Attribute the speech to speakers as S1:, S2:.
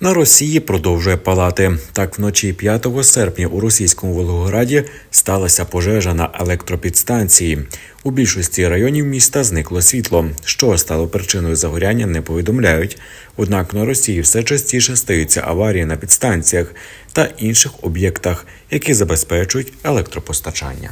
S1: На Росії продовжує палати. Так, вночі 5 серпня у російському Волгограді сталася пожежа на електропідстанції. У більшості районів міста зникло світло. Що стало причиною загоряння, не повідомляють. Однак на Росії все частіше стаються аварії на підстанціях та інших об'єктах, які забезпечують електропостачання.